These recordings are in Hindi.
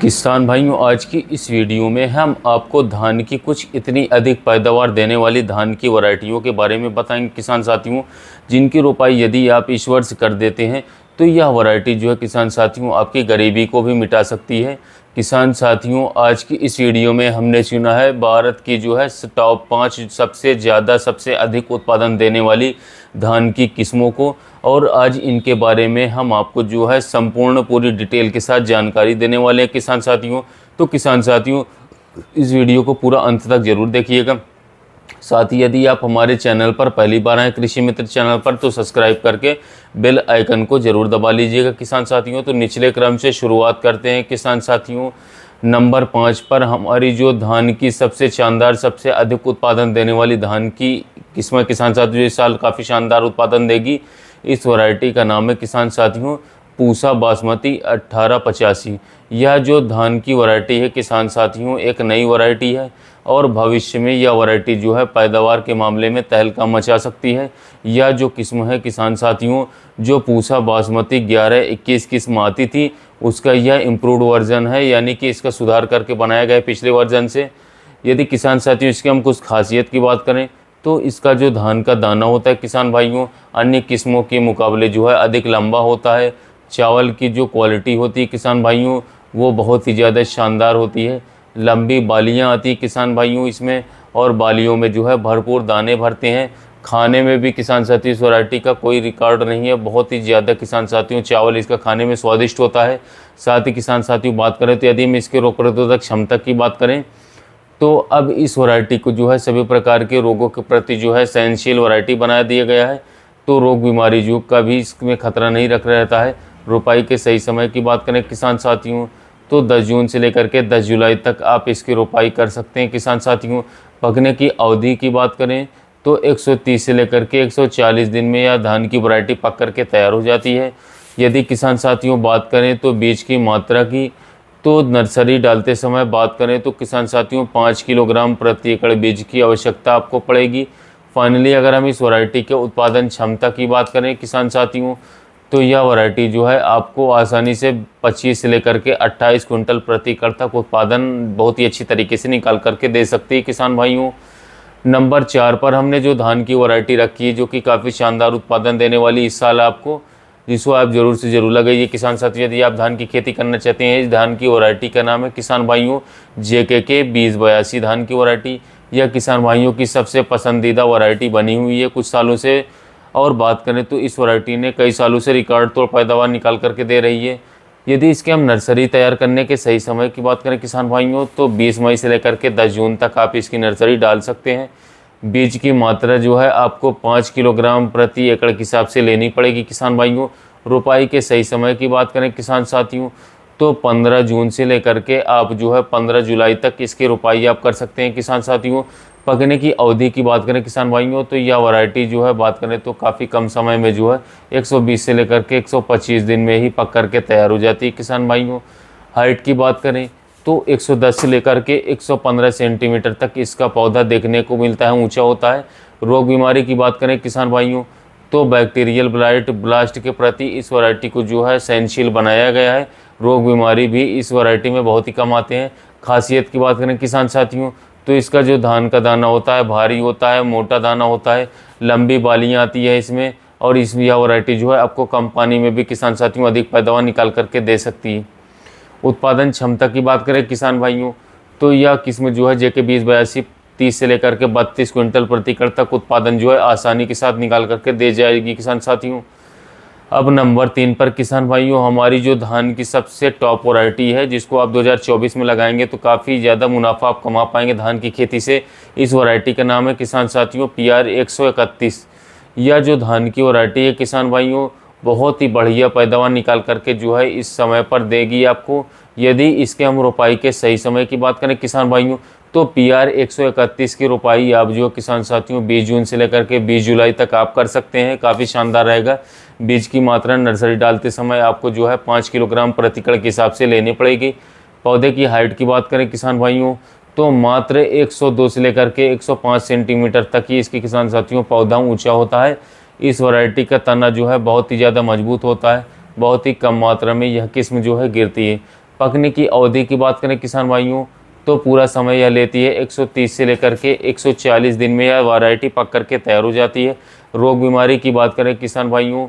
किसान भाइयों आज की इस वीडियो में हम आपको धान की कुछ इतनी अधिक पैदावार देने वाली धान की वैरायटियों के बारे में बताएंगे किसान साथियों जिनकी रोपाई यदि आप इस वर्ष कर देते हैं तो यह वैरायटी जो है किसान साथियों आपकी गरीबी को भी मिटा सकती है किसान साथियों आज की इस वीडियो में हमने सुना है भारत की जो है टॉप पाँच सबसे ज़्यादा सबसे अधिक उत्पादन देने वाली धान की किस्मों को और आज इनके बारे में हम आपको जो है संपूर्ण पूरी डिटेल के साथ जानकारी देने वाले हैं किसान साथियों तो किसान साथियों इस वीडियो को पूरा अंत तक ज़रूर देखिएगा साथ ही यदि आप हमारे चैनल पर पहली बार आए कृषि मित्र चैनल पर तो सब्सक्राइब करके बेल आइकन को ज़रूर दबा लीजिएगा किसान साथियों तो निचले क्रम से शुरुआत करते हैं किसान साथियों नंबर पाँच पर हमारी जो धान की सबसे शानदार सबसे अधिक उत्पादन देने वाली धान की किस्म किसान साथियों इस साल काफ़ी शानदार उत्पादन देगी इस वैरायटी का नाम है किसान साथियों पूसा बासमती अट्ठारह पचासी यह जो धान की वैरायटी है किसान साथियों एक नई वैरायटी है और भविष्य में यह वैरायटी जो है पैदावार के मामले में तहलका मचा सकती है यह जो किस्म है किसान साथियों जो पूसा बासमती ग्यारह इक्कीस किस्म आती थी उसका यह इम्प्रूव वर्जन है यानी कि इसका सुधार करके बनाया गया पिछले वर्जन से यदि किसान साथियों इसके हम कुछ खासियत की बात करें तो इसका जो धान का दाना होता है किसान भाइयों अन्य किस्मों के मुकाबले जो है अधिक लंबा होता है चावल की जो क्वालिटी होती है किसान भाइयों वो बहुत ही ज़्यादा शानदार होती है लंबी बालियाँ आती किसान भाइयों इसमें और बालियों में जो है भरपूर दाने भरते हैं खाने में भी किसान साथी इस वरायटी का कोई रिकॉर्ड नहीं है बहुत ही ज़्यादा किसान साथियों चावल इसका खाने में स्वादिष्ट होता है साथ ही किसान साथियों बात करें तो यदि हम इसके रोकरेदोधक क्षमता की बात करें तो अब इस वैरायटी को जो है सभी प्रकार के रोगों के प्रति जो है सहनशील वैरायटी बना दिया गया है तो रोग बीमारी जो का भी इसमें खतरा नहीं रख रहता है रोपाई के सही समय की बात करें किसान साथियों तो 10 जून से लेकर के 10 जुलाई तक आप इसकी रोपाई कर सकते हैं किसान साथियों पकने की अवधि की बात करें तो 130 से लेकर के 140 दिन में यह धान की वरायटी पक कर के तैयार हो जाती है यदि किसान साथियों बात करें तो बीज की मात्रा की तो नर्सरी डालते समय बात करें तो किसान साथियों पाँच किलोग्राम प्रति एकड़ बीज की आवश्यकता आपको पड़ेगी फाइनली अगर हम इस वैरायटी के उत्पादन क्षमता की बात करें किसान साथियों तो यह वैरायटी जो है आपको आसानी से 25 से लेकर के 28 क्विंटल प्रति एकड़ तक उत्पादन बहुत ही अच्छी तरीके से निकाल करके दे सकती है किसान भाइयों नंबर चार पर हमने जो धान की वैरायटी रखी है जो कि काफ़ी शानदार उत्पादन देने वाली इस साल आपको जिसको आप जरूर से जरूर लगाइए किसान साथी यदि आप धान की खेती करना चाहते हैं इस धान की वरायटी का नाम है किसान भाइयों जे के के बीस बयासी धान की वरायटी यह किसान भाइयों की सबसे पसंदीदा वरायटी बनी हुई है कुछ सालों से और बात करें तो इस वरायटी ने कई सालों से रिकॉर्ड तोड़ पैदावार निकाल करके दे रही है यदि इसके हम नर्सरी तैयार करने के सही समय की बात करें किसान भाइयों तो 20 मई से लेकर के 10 जून तक आप इसकी नर्सरी डाल सकते हैं बीज की मात्रा जो है आपको पाँच किलोग्राम प्रति एकड़ के हिसाब से लेनी पड़ेगी किसान भाइयों रुपाई के सही समय की बात करें किसान साथियों तो 15 जून से लेकर के आप जो है 15 जुलाई तक इसकी रुपाई आप कर सकते हैं किसान साथियों पकने की अवधि की बात करें किसान भाइयों तो यह वैरायटी जो है बात करें तो काफ़ी कम समय में जो है 120 से लेकर के 125 दिन में ही पक करके तैयार हो जाती है किसान भाइयों हाइट की बात करें तो 110 से लेकर के 115 सेंटीमीटर तक इसका पौधा देखने को मिलता है ऊंचा होता है रोग बीमारी की बात करें किसान भाइयों तो बैक्टीरियल ब्लाइट ब्लास्ट के प्रति इस वैरायटी को जो है सहनशील बनाया गया है रोग बीमारी भी इस वैरायटी में बहुत ही कम आते हैं खासियत की बात करें किसान साथियों तो इसका जो धान का दाना होता है भारी होता है मोटा दाना होता है लंबी बालियाँ आती है इसमें और इसमें यह वरायटी जो है आपको कम पानी में भी किसान साथियों अधिक पैदावार निकाल करके दे सकती है उत्पादन क्षमता की बात करें किसान भाइयों तो यह किस्म जो है जेके बीस बयासी तीस से लेकर के बत्तीस क्विंटल प्रति एकड़ तक उत्पादन जो है आसानी के साथ निकाल करके दे जाएगी किसान साथियों अब नंबर तीन पर किसान भाइयों हमारी जो धान की सबसे टॉप प्रायोरिटी है जिसको आप 2024 में लगाएंगे तो काफ़ी ज़्यादा मुनाफा आप कमा पाएंगे धान की खेती से इस वैरायटी का नाम है किसान साथियों पी आर एक यह जो धान की वैरायटी है किसान भाइयों बहुत ही बढ़िया पैदावार निकाल करके जो है इस समय पर देगी आपको यदि इसके हम रोपाई के सही समय की बात करें किसान भाइयों तो पी आर एक सौ इकतीस की रोपाई आप जो किसान साथियों बीस जून से लेकर के बीस जुलाई तक आप कर सकते हैं काफ़ी शानदार रहेगा बीज की मात्रा नर्सरी डालते समय आपको जो है पाँच किलोग्राम प्रतिकड़ के हिसाब से लेनी पड़ेगी पौधे की हाइट की बात करें किसान भाइयों तो मात्र 102 से लेकर के 105 सेंटीमीटर तक ही इसके किसान साथियों पौधा ऊंचा होता है इस वैरायटी का तना जो है बहुत ही ज़्यादा मजबूत होता है बहुत ही कम मात्रा में यह किस्म जो है गिरती है पकने की अवधि की बात करें किसान भाइयों तो पूरा समय यह लेती है 130 से लेकर के 140 दिन में यह वैरायटी पक कर के तैयार हो जाती है रोग बीमारी की बात करें किसान भाइयों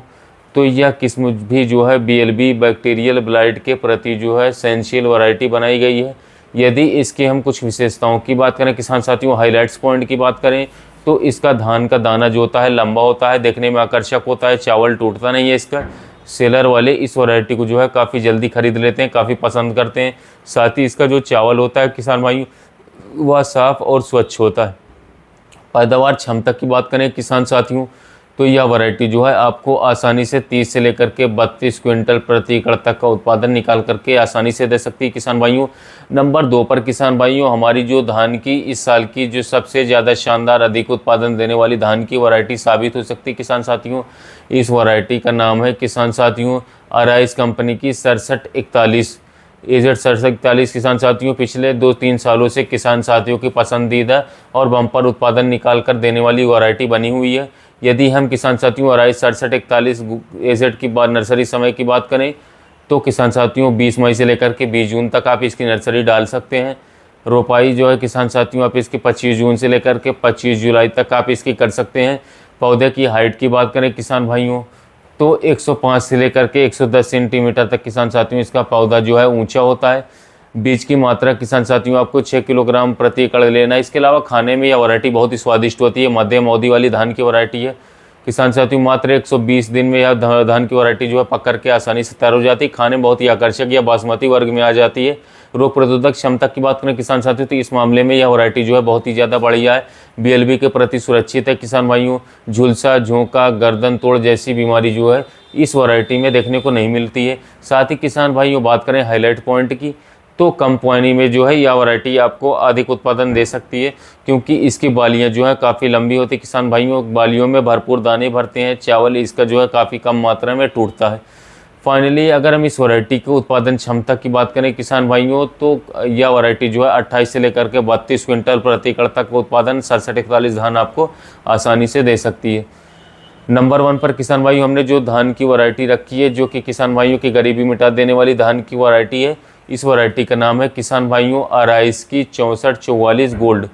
तो यह किस्म भी जो है बी बैक्टीरियल ब्लाइट के प्रति जो है सेंशियल वरायटी बनाई गई है यदि इसकी हम कुछ विशेषताओं की बात करें किसान साथियों हाईलाइट्स पॉइंट की बात करें तो इसका धान का दाना जो होता है लंबा होता है देखने में आकर्षक होता है चावल टूटता नहीं है इसका सेलर वाले इस वैरायटी को जो है काफ़ी जल्दी खरीद लेते हैं काफ़ी पसंद करते हैं साथ ही इसका जो चावल होता है किसान भाई वह साफ़ और स्वच्छ होता है पैदावार क्षमता की बात करें किसान साथियों तो यह वैरायटी जो है आपको आसानी से 30 से लेकर के 32 क्विंटल प्रति एकड़ तक का उत्पादन निकाल करके आसानी से दे सकती है किसान भाइयों नंबर दो पर किसान भाइयों हमारी जो धान की इस साल की जो सबसे ज़्यादा शानदार अधिक उत्पादन देने वाली धान की वैरायटी साबित हो सकती है किसान साथियों इस वैरायटी का नाम है किसान साथियों आर कंपनी की सड़सठ इकतालीस एजेड सड़सठ इकतालीस किसान साथियों पिछले दो तीन सालों से किसान साथियों की पसंदीदा और बम्पर उत्पादन निकाल कर देने वाली वैरायटी बनी हुई है यदि हम किसान साथियों अढ़ाई सड़सठ इकतालीस एजेड की बात नर्सरी समय की बात करें तो किसान साथियों 20 मई से लेकर के 20 जून तक आप इसकी नर्सरी डाल सकते हैं रोपाई जो है किसान साथियों आप इसकी 25 जून से लेकर के 25 जुलाई तक आप इसकी कर सकते हैं पौधे की हाइट की बात करें किसान भाइयों तो 105 से लेकर के 110 सेंटीमीटर तक किसान साथियों इसका पौधा जो है ऊंचा होता है बीज की मात्रा किसान साथियों आपको छः किलोग्राम प्रति एकड़ लेना है इसके अलावा खाने में यह वरायटी बहुत ही स्वादिष्ट होती है मध्यम अवधि वाली धान की वरायटी है किसान साथियों मात्र 120 दिन में यह धान की वरायटी जो है पकड़ के आसानी से तैयार हो जाती है खाने में बहुत ही आकर्षक या बासमती वर्ग में आ जाती है रोग प्रतिरोधक क्षमता की बात करें किसान साथियों तो इस मामले में यह वरायटी जो है बहुत ही ज़्यादा बढ़िया है बीएलबी के प्रति सुरक्षित है किसान भाइयों झुलसा झोंका गर्दन तोड़ जैसी बीमारी जो है इस वरायटी में देखने को नहीं मिलती है साथ ही किसान भाइयों बात करें हाईलाइट पॉइंट की तो कम पानी में जो है यह वैरायटी आपको अधिक उत्पादन दे सकती है क्योंकि इसकी बालियाँ जो है काफ़ी लंबी होती है किसान भाइयों बालियों में भरपूर दाने भरते हैं चावल इसका जो है काफ़ी कम मात्रा में टूटता है फाइनली अगर हम इस वैरायटी के उत्पादन क्षमता की बात करें किसान भाइयों तो यह वैरायटी जो है 28 से लेकर के बत्तीस क्विंटल प्रति एकड़ तक उत्पादन सड़सठ इकतालीस धान आपको आसानी से दे सकती है नंबर वन पर किसान भाइयों हमने जो धान की वैरायटी रखी है जो कि किसान भाइयों की गरीबी मिटा देने वाली धान की वैरायटी है इस वैरायटी का नाम है किसान भाइयों आर की चौंसठ चौवालीस गोल्ड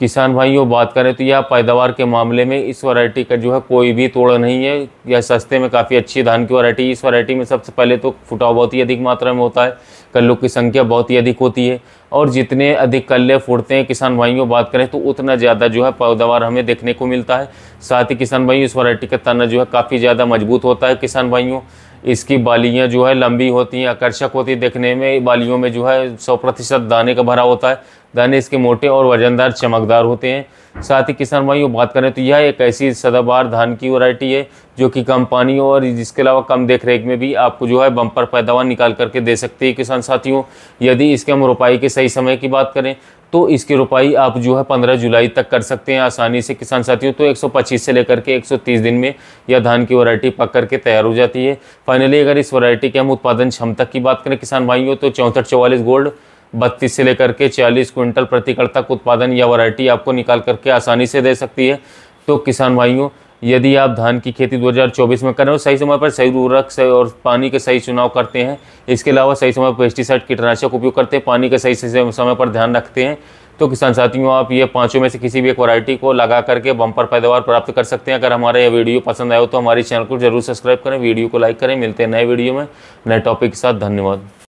किसान भाइयों बात करें तो यह पैदावार के मामले में इस वैरायटी का जो है कोई भी तोड़ा नहीं है यह सस्ते में काफ़ी अच्छी धान की वैरायटी इस वैरायटी में सबसे पहले तो फुटाव बहुत ही अधिक मात्रा में होता है कल्लों की संख्या बहुत ही अधिक होती है और जितने अधिक कल्ले फूटते हैं किसान भाइयों बात करें तो उतना ज़्यादा जो है पैदावार हमें देखने को मिलता है साथ ही किसान भाइयों इस वरायटी का तना जो है काफ़ी ज़्यादा मजबूत होता है किसान भाइयों इसकी बालियाँ जो है लंबी होती हैं आकर्षक होती है देखने में बालियों में जो है सौ प्रतिशत दाने का भरा होता है दाने इसके मोटे और वजनदार चमकदार होते हैं साथ ही किसान भाइयों बात करें तो यह एक ऐसी सदाबार धान की वैरायटी है जो कि कम पानी और जिसके अलावा कम देख रेख में भी आपको जो है बम्पर पैदावार निकाल करके दे सकती है किसान साथियों यदि इसके हम रोपाई के सही समय की बात करें तो इसकी रोपाई आप जो है 15 जुलाई तक कर सकते हैं आसानी से किसान साथियों तो 125 से लेकर के 130 दिन में यह धान की वरायटी पक करके तैयार हो जाती है फाइनली अगर इस वरायटी के हम उत्पादन क्षमता की बात करें किसान भाइयों तो चौंसठ चौवालीस गोल्ड बत्तीस से लेकर के चालीस क्विंटल प्रति एकड़ तक उत्पादन या वरायटी आपको निकाल करके आसानी से दे सकती है तो किसान भाइयों यदि आप धान की खेती 2024 में करें और सही समय पर सही उर्वरक सही और पानी के सही चुनाव करते हैं इसके अलावा सही समय पर पेस्टिसाइड कीटनाशक उपयोग करते हैं पानी के सही समय पर ध्यान रखते हैं तो किसान साथियों आप ये पांचों में से किसी भी एक वैरायटी को लगा करके बम्पर पैदावार प्राप्त कर सकते हैं अगर हमारा यह वीडियो पसंद आए तो हमारे चैनल को जरूर सब्सक्राइब करें वीडियो को लाइक करें मिलते हैं नए वीडियो में नए टॉपिक के साथ धन्यवाद